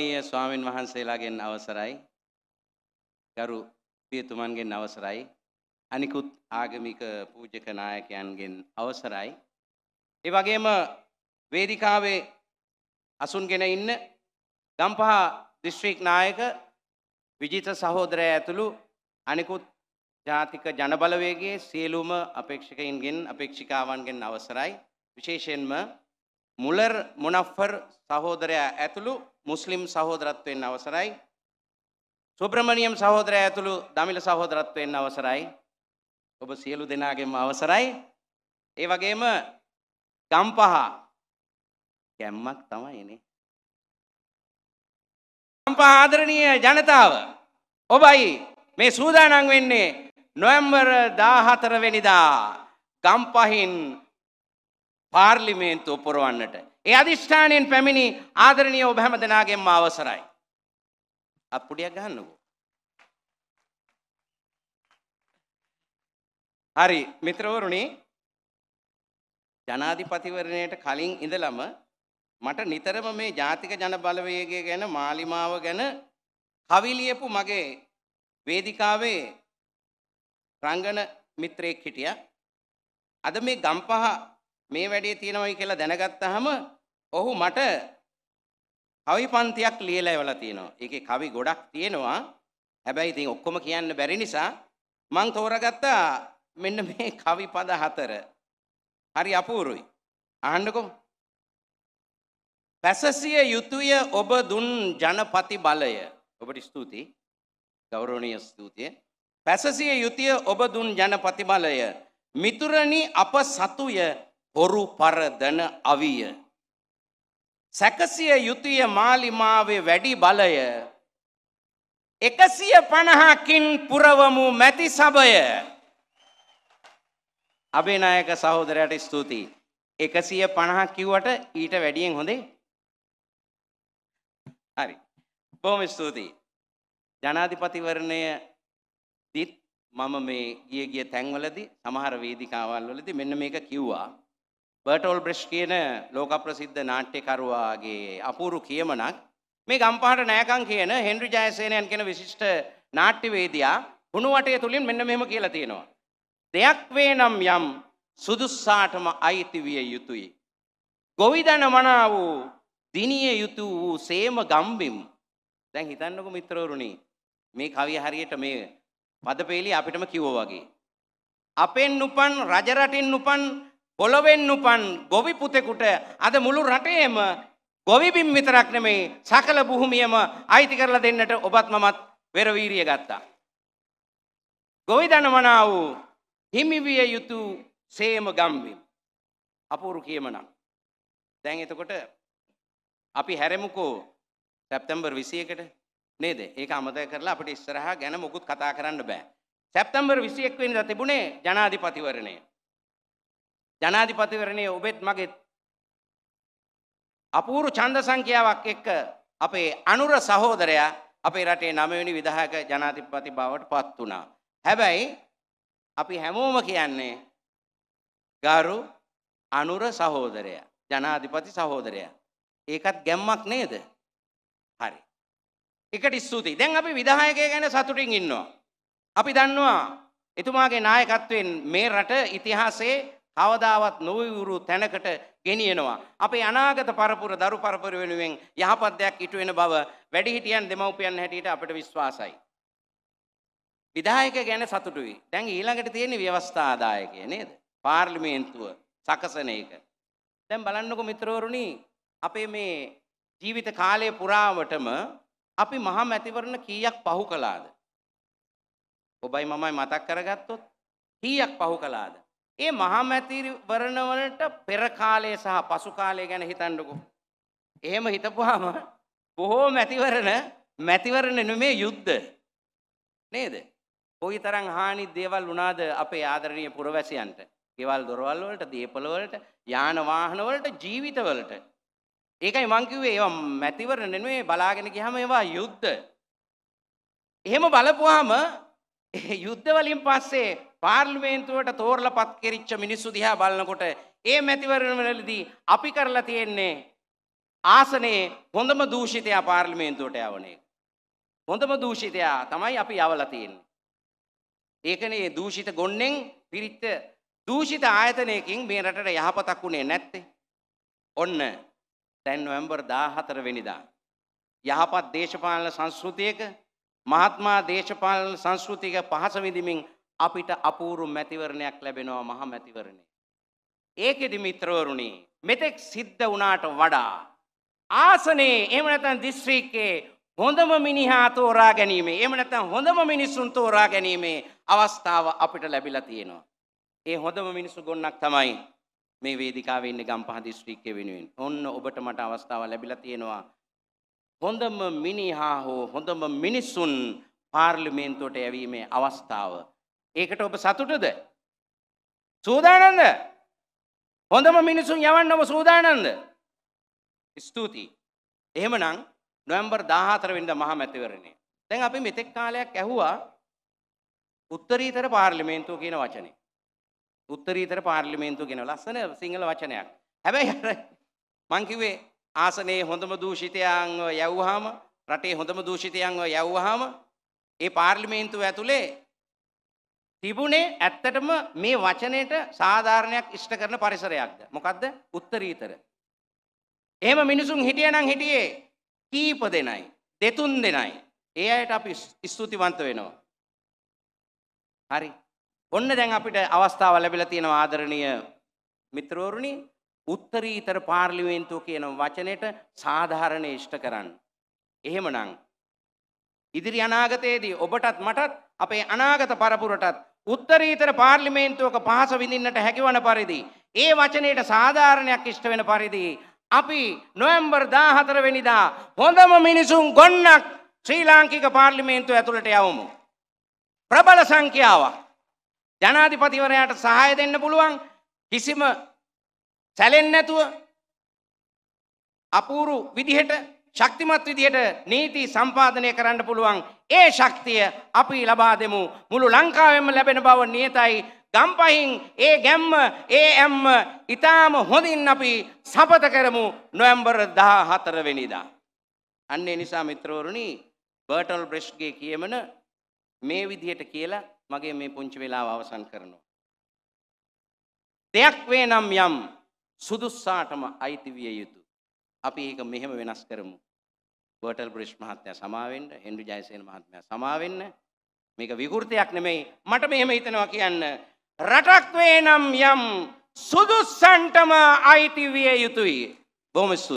ඊය ස්වාමින් වහන්සේලාගෙන් අවසරයි ගරු පියතුමන්ගෙන් අවසරයි අනිකුත් ආගමික පූජක නායකයන්ගෙන් අවසරයි ඒ වගේම වේදිකාවේ අසුන්ගෙන ඉන්න ගම්පහ දිස්ත්‍රික් නායක විජිත සහෝදරය ඇතුළු අනිකුත් ජාතික ජනබලවේගයේ සියලුම අපේක්ෂකයින්ගෙන් අපේක්ෂිකාවන්ගෙන් අවසරයි විශේෂයෙන්ම මුලර් මුනෆර් සහෝදරයා ඇතුළු මුස්ලිම් සහෝදරත්වයෙන් අවසරයි. සුබ්‍රමණියම් සහෝදරයා ඇතුළු දමිළ සහෝදරත්වයෙන් අවසරයි. ඔබ සියලු දෙනාගෙම අවසරයි. ඒ වගේම ගම්පහ ගැම්මක් තමයි එනේ. ගම්පහ ආදරණීය ජනතාව ඔබයි මේ සූදානම් වෙන්නේ නොවැම්බර් 14 වෙනිදා ගම්පහින් පාර්ලිමේන්තුව පුරවන්නට. ඒ අධිෂ්ඨානයෙන් පැමිණි ආදරණීය ඔබ හැම දෙනාගෙන්ම අවසරයි. අප්පුඩියක් ගන්නකෝ. හරි මිත්‍රවරුනි ජනාධිපතිවරණයට කලින් ඉඳලම මට නිතරම මේ ජාතික ජන බලවේගය ගැන මාලිමාව ගැන කවි ලියපු මගේ වේදිකාවේ රංගන මිත්‍රයෙක් හිටියා. අද මේ ගම්පහ මේ වැඩේ තියෙනවයි කියලා දැනගත්තාම ඔහු මට කවි පන්තියක් ලියලා එවලා තියෙනවා. ඒකේ කවි ගොඩක් තියෙනවා. හැබැයි ඉතින් ඔක්කොම කියන්න බැරි නිසා මං තෝරගත්තා මෙන්න මේ කවි පද හතර. හරි අපූරුයි. අහන්නකෝ. පැසසිය යුතුය ඔබ දුන් ජනපති බලය. ඔබට ස්තුතියි. ගෞරවනීය ස්තුතිය. පැසසිය යුතුය ඔබ දුන් ජනපති බලය. මිතුරනි අප සතුය බොරු පරදන අවිය. සැකසිය යුතුය මාලිමාවේ වැඩි බලය එකසිය පණහකින් පුරවමු මැති සබය. අභිනායක සහෝදරයට ස්තුතියි. එකසිය පණහක් කිව්වට ඊට වැඩියෙන් හොඳේ. හරි. බොහොම ස්තුතියි. ජනාධිපතිවරණය දිත් මම මේ ගිය ගිය තැන්වලදී සමහර වේදිකාවල් වලදී මෙන්න මේක කිව්වා. බර්ටෝල් බ්‍රෙෂ් කියන ලෝක ප්‍රසිද්ධ නාට්‍යකරුවාගේ අපූරු කියමනක් මේ ගම්පහට නෑකම් කියන හෙන්රි ජයසේනයන් කියන විශිෂ්ට නාට්‍යවේදියා හුණු වටය තුලින් මෙන්න මෙහෙම කියලා තියෙනවා. දෙයක් වේ නම් යම් සුදුස්සාටම අයිති විය යුතුය. ගොවිදන මනා වූ දිනිය යුතු වූ සේම ගම්බිම්. දැන් හිතන්නකෝ මිත්‍රවරුනි මේ කවිය හරියට මේ පදපේලි අපිටම කිව්වා වගේ. අපෙන් උපන් රජරටින් උපන් පොළොවෙන් උපන් ගොවි පුතෙකුට අද මුළු රටේම ගොවිබිම් විතරක් නෙමෙයි සකල භූමියම අයිති කරලා දෙන්නට ඔබත් මමත් වෙරවීරිය ගත්තා. ගොවි දනමනා වූ හිමිවිය යුතු සේම ගම්විම්. අපූරු කියමනම්. දැන් එතකොට අපි හැරෙමුකෝ සැප්තැම්බර් විසියකට නේද ඒක අමතක කරලා අපිට ඉස්සරහා ගැන මොකුත් කතා කරන්න බෑ. සැප්තැම්බර් 21 වෙනිදා තිබුණේ ජනාධිපතිවරණය. ජනාධිපතිවරණයේ ඔබෙත් මගෙත් අපූරු ඡන්ද සංඛ්‍යාවක් එක්ක අපේ අනුර සහෝදරයා අපේ රටේ 9 වෙනි විධායක ජනාධිපති බවට පත් වුණා. හැබැයි අපි හැමෝම කියන්නේ ගරු අනුර සහෝදරයා ජනාධිපති සහෝදරයා. ඒකත් ගැම්මක් නේද? හරි. එකට ස්තුතියි. දැන් අපි විධායකය ගැන සතුටින් ඉන්නවා. අපි දන්නවා එතුමාගේ නායකත්වයෙන් මේ රට ඉතිහාසයේ කවදාවත් නොවිවුරු තැනකට ගෙනියනවා. අපේ අනාගත පරපුර දරු පරපුර වෙනුවෙන් යහපත් දෙයක් ඉටු වෙන බව වැඩිහිටියන් දෙමව්පියන් හැටියට අපිට විශ්වාසයි. විධායක ගැන සතුටුයි. දැන් ඊළඟට තියෙන ව්‍යවස්ථා ආදායකය නේද? පාර්ලිමේන්තුව සකසන එක. දැන් බලන්නකෝ මිත්‍රවරුනි අපේ මේ ජීවිත කාලය පුරාවටම අපි මහා මැතිවරණ කීයක් පහු කළාද? ඔබයි මමයි මතක් කරගත්තොත් කීයක් පහු කළාද? ඒ මහමැතිවරණ වලට පෙර කාලය සහ පසු කාලය ගැන හිතන්නකෝ. එහෙම හිතපුවාම බොහෝ මැතිවරණ මැතිවරණ නෙමේ යුද්ධ. නේද? කොයිතරම් හානි දේවල් වුණාද අපේ ආදරණීය පුරවැසියන්ට. ගෙවල් දොරවල් වලට, දීපල වලට, යාන වාහන වලට, ජීවිත වලට. ඒකයි මං කිව්වේ ඒවා මැතිවරණ නෙමේ බලාගෙන ගියාම ඒවා යුද්ධ. එහෙම බලපුවාම යුද්ධ වලින් පස්සේ පාර්ලිමේන්තුවට තෝරලා පත් කෙරිච්ච මිනිස්සු දිහා බලනකොට ඒ මැතිවරණවලදී අපි කරලා තියෙන්නේ ආසනයේ හොඳම දූෂිතයා පාර්ලිමේන්තුවට යවන එක. හොඳම දූෂිතයා තමයි අපි යවලා තියෙන්නේ. ඒකනේ දූෂිත ගොන්නෙන් පිරිච්ච දූෂිත ආයතනයකින් මේ රටට යහපතක් වුණේ නැත්තේ. ඔන්න දැන් නොවැම්බර් 14 වෙනිදා යහපත් දේශපාලන සංස්කෘතියක මහත්මා දේශපාලන සංස්කෘතික පහස විඳිමින් අපිට අපූරු මැතිවරණයක් ලැබෙනවා මහා මැතිවරණේ. ඒකෙදි මිත්‍රවරුනි මෙතෙක් සිද්ධ වුණාට වඩා ආසනේ එහෙම නැත්නම් දිස්ත්‍රික්කේ හොඳම මිනිහා තෝරා ගැනීම එහෙම නැත්නම් හොඳම මිනිසුන් තෝරා ගැනීමේ අවස්ථාව අපිට ලැබිලා තියෙනවා. ඒ හොඳම මිනිසු ගොන්නක් තමයි මේ වේදිකාවේ ඉන්න ගම්පහ දිස්ත්‍රික්කයේ වෙනුවෙන්. ඔන්න ඔබට මට අවස්ථාව ලැබිලා තියෙනවා. හොඳම මිනිහා හෝ හොඳම මිනිසුන් පාර්ලිමේන්තුවට යැවීමේ අවස්ථාව. ඒකට ඔබ සතුටද සූදානන්ද හොඳම මිනිසුන් යවන්නම සූදානන්ද ස්තුතියි එහෙමනම් නොවැම්බර් 14 වෙනිදා මහා මැතිවරණය දැන් අපි මෙතෙක් කාලයක් ඇහුවා උත්තරීතර පාර්ලිමේන්තුව කියන වචනේ උත්තරීතර පාර්ලිමේන්තුව කියන ලස්සන සිංහල වචනයක් හැබැයි අර මං කිව්වේ ආසනයේ හොඳම දූෂිතයන්ව යවුවාම රටේ හොඳම දූෂිතයන්ව යවුවාම ඒ පාර්ලිමේන්තුව ඇතුලේ තිබුණේ ඇත්තටම මේ වචනයට සාධාරණයක් ඉෂ්ට කරන පරිසරයක්ද. මොකක්ද උත්තරීතර. එහෙම මිනිසුන් හිටිය නම් හිටියේ කීප දෙනයි. දෙතුන් දෙනයි. ඒ අයට අපි ස්තුතිවන්ත වෙනවා. හරි. ඔන්න දැන් අපිට අවස්ථාව ලැබිලා තියෙන ආදරණීය මිත්‍රවරුනි උත්තරීතර පාර්ලිමේන්තුව කියන වචනයට සාධාරණ ඉෂ්ට කරන්න. එහෙමනම් ඉදිරි අනාගතයේදී ඔබටත් මටත් අපේ අනාගත පරපුරටත් උත්තරීතර පාර්ලිමේන්තුවක පහස විඳින්නට හැකිවන පරිදි. ඒ වචනයට සාධාරණයක් ඉෂ්ට වෙන පරිදි. අපි නොවැම්බර් දාහතරවෙනිදා හොඳම මිනිසුන් ගොන්නක් ශ්‍රී ලාංකික පාර්ලිමේන්තුව ඇතුළට යවමු. ප්‍රබල සංඛ්‍යාවක්. ජනාධිපතිවරයාට සහය දෙන්න පුළුවන් කිසිම සැලෙන් නැතුව අපූරු විදිහට ශක්තිමත් විදියට නීති සම්පාදනය කරන්න පුළුවන් ඒ ශක්තිය අපි ලබා දෙමු මුළු ලංකාවෙම ලැබෙන බව නියතයි ගම්පහින් ඒ ගැම්ම ඒ ඇම්ම ඉතාම හොඳින් අපි සපත කරමු නොවැම්බර් දහ හතරවෙනිදා. අන්නේ නිසා මිත්‍රවරුණි බර්ටල් බ්‍රෙස්්ගේ කියමන මේ විදිහට කියලා මගේ මේ පුංචි වෙලාව අවසන් කරනවා. දෙයක් වේ නම් යම් සුදුස්සාටම අයිති විය යුතු. අපි ඒක මෙහෙම වෙනස් කරමු. බර්ටල් බ්‍රිෂ් මහත්තයා සමා වෙන්න, හෙන්රි ජයසේන මහත්මයා සමා වෙන්න. මේක විකෘතියක් නෙමෙයි. මට මෙහෙම හිතනවා කියන්න. රටක් වේ නම් යම් සුදුසන්ටම අයිති විය යුතුයි. බොහොම